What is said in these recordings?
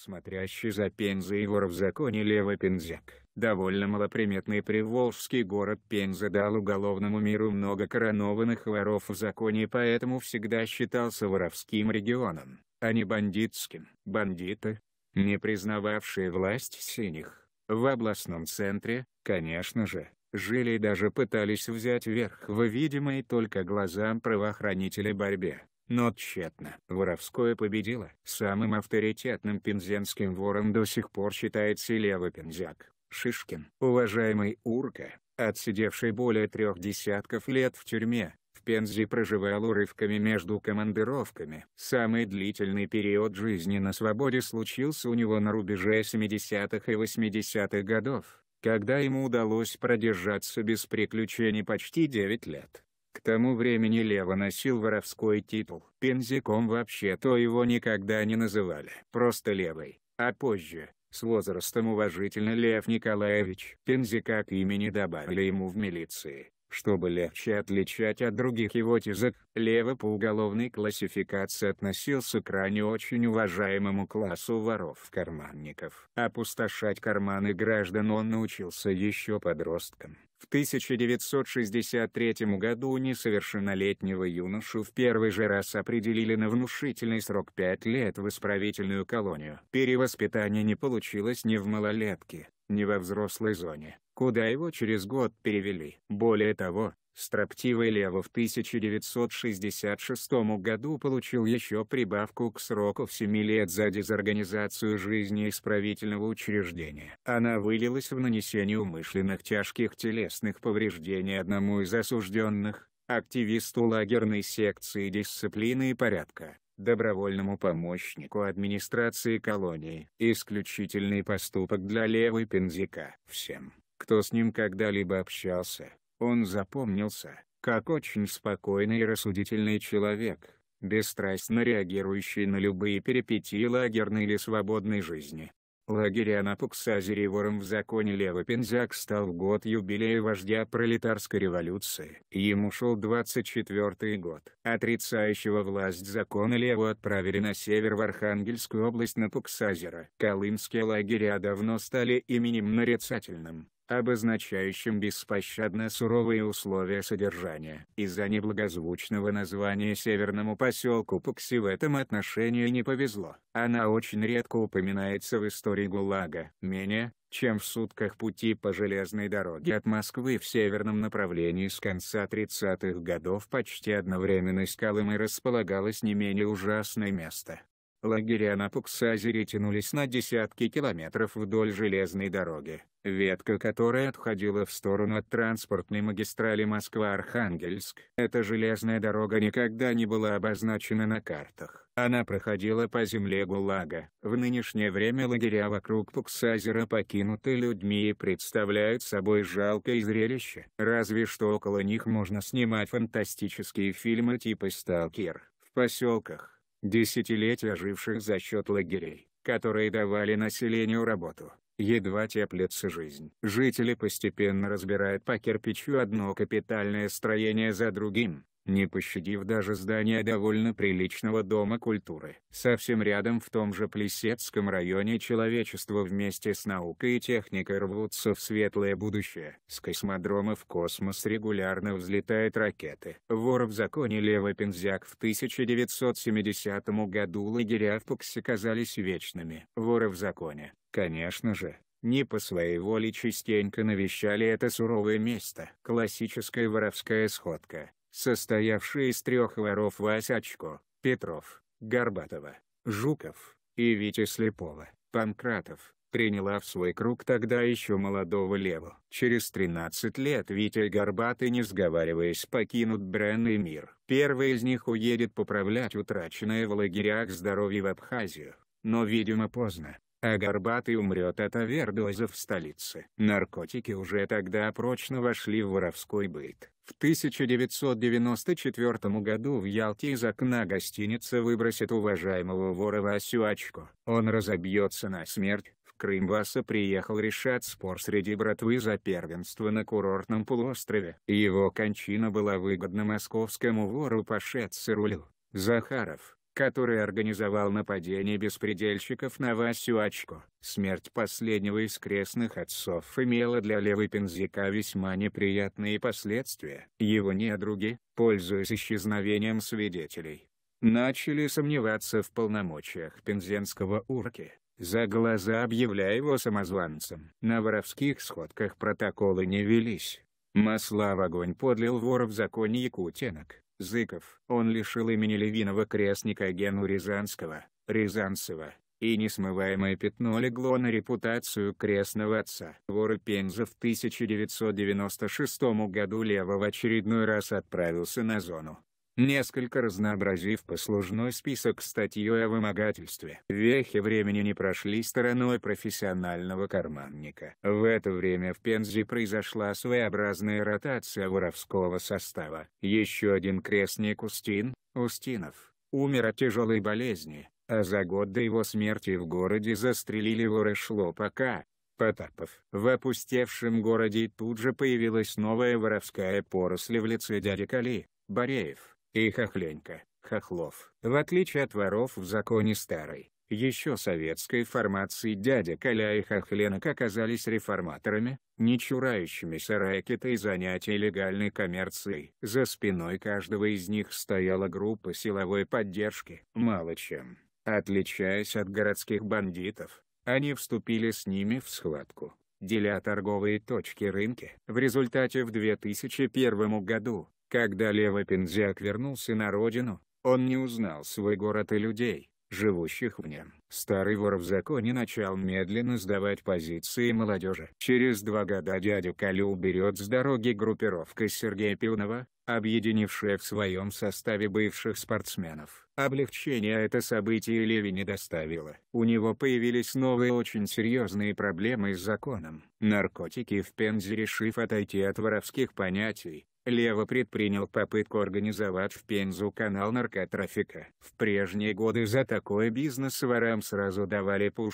Смотрящий за Пензой вор в законе левый пензяк, довольно малоприметный приволжский город Пенза дал уголовному миру много коронованных воров в законе и поэтому всегда считался воровским регионом, а не бандитским. Бандиты, не признававшие власть синих, в областном центре, конечно же, жили и даже пытались взять верх в видимой только глазам правоохранителей борьбе. Но тщетно. Воровское победило. Самым авторитетным пензенским вором до сих пор считается левый пензяк, Шишкин. Уважаемый Урка, отсидевший более трех десятков лет в тюрьме, в Пензе проживал урывками между командировками. Самый длительный период жизни на свободе случился у него на рубеже 70-х и 80-х годов, когда ему удалось продержаться без приключений почти 9 лет. К тому времени Лева носил воровской титул. Пензиком вообще-то его никогда не называли. Просто Левой. А позже, с возрастом уважительно Лев Николаевич Пензикак имени добавили ему в милиции. Чтобы легче отличать от других его тезок, Лево по уголовной классификации относился к ранее очень уважаемому классу воров-карманников. Опустошать карманы граждан он научился еще подростком. В 1963 году несовершеннолетнего юношу в первый же раз определили на внушительный срок 5 лет в исправительную колонию. Перевоспитание не получилось ни в малолетке, не во взрослой зоне, куда его через год перевели. Более того, строптивый Лев в 1966 году получил еще прибавку к сроку в 7 лет за дезорганизацию жизни исправительного учреждения. Она вылилась в нанесение умышленных тяжких телесных повреждений одному из осужденных, активисту лагерной секции дисциплины и порядка добровольному помощнику администрации колонии. Исключительный поступок для левой Пензика. Всем, кто с ним когда-либо общался, он запомнился, как очень спокойный и рассудительный человек, бесстрастно реагирующий на любые перипетии лагерной или свободной жизни лагеря на Пуксазере вором в законе Лева Пензяк стал в год юбилея вождя пролетарской революции. Ему шел 24-й год. Отрицающего власть закона Леву отправили на север в Архангельскую область на Пуксазера. Колымские лагеря давно стали именем нарицательным обозначающим беспощадно суровые условия содержания. Из-за неблагозвучного названия северному поселку Пукси в этом отношении не повезло. Она очень редко упоминается в истории ГУЛАГа. Менее, чем в сутках пути по железной дороге от Москвы в северном направлении с конца 30-х годов почти одновременно с Колымой располагалось не менее ужасное место. Лагеря на Пуксазере тянулись на десятки километров вдоль железной дороги, ветка которой отходила в сторону от транспортной магистрали Москва-Архангельск. Эта железная дорога никогда не была обозначена на картах. Она проходила по земле ГУЛАГа. В нынешнее время лагеря вокруг Пуксазера покинуты людьми и представляют собой жалкое зрелище. Разве что около них можно снимать фантастические фильмы типа «Сталкер». В поселках десятилетия живших за счет лагерей, которые давали населению работу. Едва теплится жизнь. Жители постепенно разбирают по кирпичу одно капитальное строение за другим, не пощадив даже здания довольно приличного дома культуры. Совсем рядом в том же Плесецком районе человечество вместе с наукой и техникой рвутся в светлое будущее. С космодрома в космос регулярно взлетают ракеты. Вор в законе Левый Пензяк в 1970 году лагеря в Пуксе казались вечными. Воры в законе, конечно же, не по своей воле частенько навещали это суровое место. Классическая воровская сходка состоявший из трех воров Васячко, Петров, Горбатова, Жуков и Витя Слепова, Панкратов, приняла в свой круг тогда еще молодого Леву. Через 13 лет Витя и Горбатый не сговариваясь покинут Брен и мир. Первый из них уедет поправлять утраченное в лагерях здоровье в Абхазию, но видимо поздно а Горбатый умрет от авердоза в столице. Наркотики уже тогда прочно вошли в воровской быт. В 1994 году в Ялте из окна гостиницы выбросит уважаемого вора Васюачку. Он разобьется на смерть. В Крым Васа приехал решать спор среди братвы за первенство на курортном полуострове. Его кончина была выгодна московскому вору Пашет Сырулю. Захаров который организовал нападение беспредельщиков на Васю Очко. Смерть последнего из крестных отцов имела для Левы Пензика весьма неприятные последствия. Его недруги, пользуясь исчезновением свидетелей, начали сомневаться в полномочиях пензенского урки, за глаза объявляя его самозванцем. На воровских сходках протоколы не велись. Масла в огонь подлил воров в законе якутенок. Зыков. Он лишил имени Левиного крестника Гену Рязанского, Рязанцева, и несмываемое пятно легло на репутацию крестного отца. Вор Пенза в 1996 году Лева в очередной раз отправился на зону. Несколько разнообразив послужной список статьей о вымогательстве. Вехи времени не прошли стороной профессионального карманника. В это время в Пензе произошла своеобразная ротация воровского состава. Еще один крестник Устин, Устинов, умер от тяжелой болезни, а за год до его смерти в городе застрелили вора Шлопака, Потапов. В опустевшем городе тут же появилась новая воровская поросль в лице дяди Кали, Бореев и хохленька, хохлов. В отличие от воров в законе старой, еще советской формации дядя Коля и Хохленок оказались реформаторами, не чурающимися рэкета и занятий легальной коммерцией. За спиной каждого из них стояла группа силовой поддержки. Мало чем. Отличаясь от городских бандитов, они вступили с ними в схватку деля торговые точки рынки. В результате в 2001 году, когда Левый Пинджак вернулся на родину, он не узнал свой город и людей, живущих в нем. Старый вор в законе начал медленно сдавать позиции молодежи. Через два года дядю Калю уберет с дороги группировка Сергея Пивнова, объединившая в своем составе бывших спортсменов. Облегчение это событие Леви не доставило. У него появились новые очень серьезные проблемы с законом. Наркотики в Пензе решив отойти от воровских понятий, Лево предпринял попытку организовать в Пензу канал наркотрафика. В прежние годы за такой бизнес ворам сразу давали по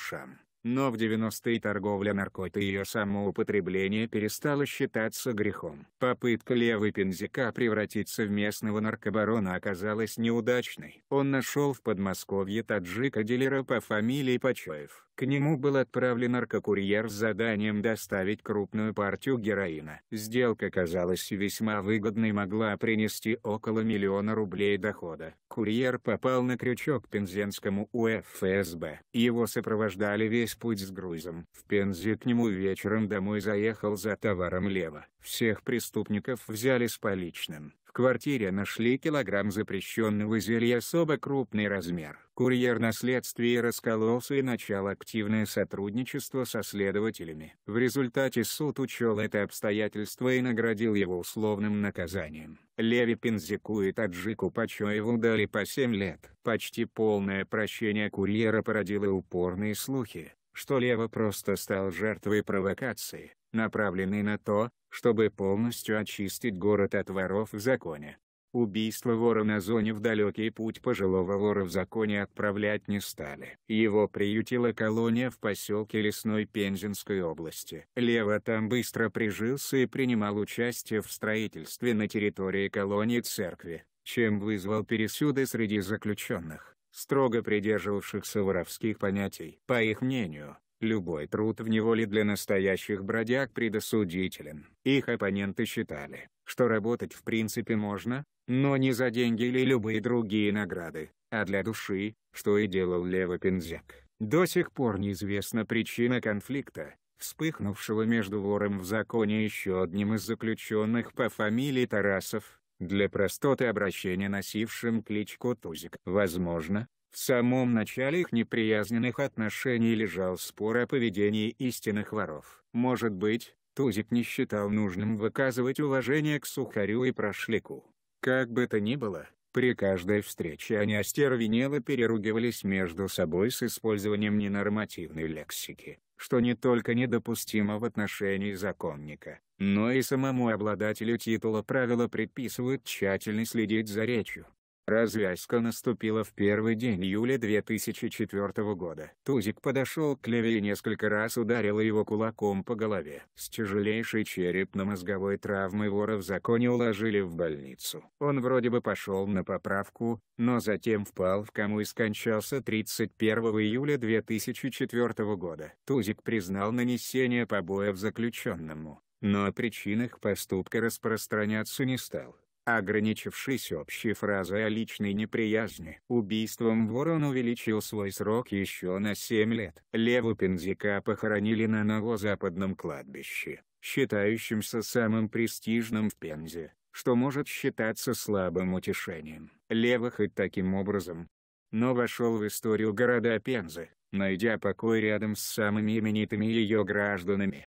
Но в 90-е торговля наркотой и ее самоупотребление перестало считаться грехом. Попытка Левы Пензика превратиться в местного наркобарона оказалась неудачной. Он нашел в Подмосковье таджика-дилера по фамилии Почаев. К нему был отправлен наркокурьер с заданием доставить крупную партию героина. Сделка казалась весьма выгодной могла принести около миллиона рублей дохода. Курьер попал на крючок пензенскому УФСБ. Его сопровождали весь путь с грузом. В Пензе к нему вечером домой заехал за товаром Лева. Всех преступников взяли с поличным квартире нашли килограмм запрещенного зелья особо крупный размер. Курьер на следствии раскололся и начал активное сотрудничество со следователями. В результате суд учел это обстоятельство и наградил его условным наказанием. Леви Пензику и Таджику Пачоеву дали по 7 лет. Почти полное прощение курьера породило упорные слухи, что Лева просто стал жертвой провокации, направленной на то, чтобы полностью очистить город от воров в законе. Убийство вора на зоне в далекий путь пожилого вора в законе отправлять не стали. Его приютила колония в поселке Лесной Пензенской области. Лева там быстро прижился и принимал участие в строительстве на территории колонии церкви, чем вызвал пересюды среди заключенных строго придерживавшихся воровских понятий. По их мнению, любой труд в неволе для настоящих бродяг предосудителен. Их оппоненты считали, что работать в принципе можно, но не за деньги или любые другие награды, а для души, что и делал Лево Пинзяк. До сих пор неизвестна причина конфликта, вспыхнувшего между вором в законе еще одним из заключенных по фамилии Тарасов для простоты обращения носившим кличку Тузик. Возможно, в самом начале их неприязненных отношений лежал спор о поведении истинных воров. Может быть, Тузик не считал нужным выказывать уважение к Сухарю и Прошляку. Как бы то ни было, при каждой встрече они остервенело переругивались между собой с использованием ненормативной лексики что не только недопустимо в отношении законника, но и самому обладателю титула правила предписывают тщательно следить за речью. Развязка наступила в первый день июля 2004 года. Тузик подошел к Леве и несколько раз ударил его кулаком по голове. С тяжелейшей черепно-мозговой травмой вора в законе уложили в больницу. Он вроде бы пошел на поправку, но затем впал в кому и скончался 31 июля 2004 года. Тузик признал нанесение побоев заключенному, но о причинах поступка распространяться не стал ограничившись общей фразой о личной неприязни. Убийством Ворон увеличил свой срок еще на 7 лет. Леву Пензика похоронили на новозападном кладбище, считающемся самым престижным в Пензе, что может считаться слабым утешением. Лева хоть таким образом, но вошел в историю города Пензы, найдя покой рядом с самыми именитыми ее гражданами.